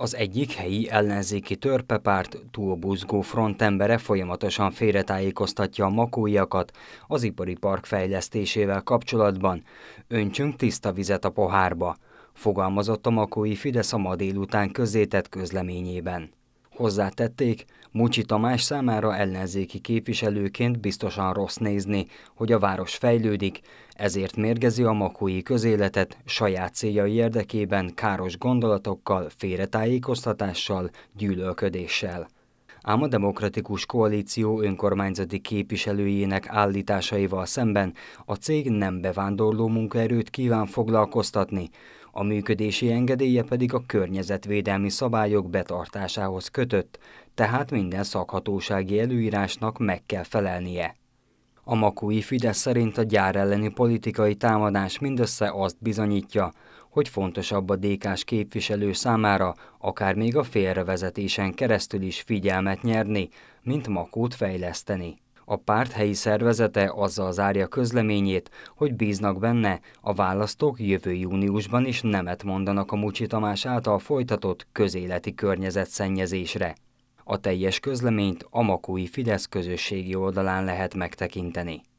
Az egyik helyi ellenzéki törpepárt túlbuzgó frontembere folyamatosan félretájékoztatja a makóiakat az ipari park fejlesztésével kapcsolatban. Öntsünk tiszta vizet a pohárba, fogalmazott a makói Fidesz a ma délután közzétett közleményében. Hozzátették, Mucsi Tamás számára ellenzéki képviselőként biztosan rossz nézni, hogy a város fejlődik, ezért mérgezi a makói közéletet saját céljai érdekében káros gondolatokkal, félretájékoztatással, gyűlölködéssel ám a Demokratikus Koalíció önkormányzati képviselőjének állításaival szemben a cég nem bevándorló munkaerőt kíván foglalkoztatni, a működési engedélye pedig a környezetvédelmi szabályok betartásához kötött, tehát minden szakhatósági előírásnak meg kell felelnie. A makói Fidesz szerint a gyár elleni politikai támadás mindössze azt bizonyítja, hogy fontosabb a dk képviselő számára, akár még a félrevezetésen keresztül is figyelmet nyerni, mint makót fejleszteni. A párt helyi szervezete azzal zárja közleményét, hogy bíznak benne, a választók jövő júniusban is nemet mondanak a Mucsi Tamás által folytatott közéleti környezetszennyezésre. A teljes közleményt a Makói Fidesz közösségi oldalán lehet megtekinteni.